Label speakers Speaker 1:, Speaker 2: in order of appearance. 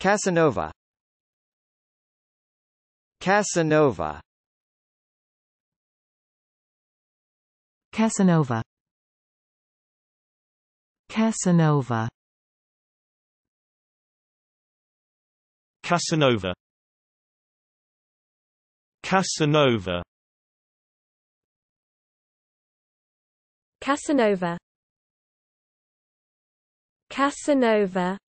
Speaker 1: Casanova Casanova Casanova Casanova Casanova Casanova Casanova Casanova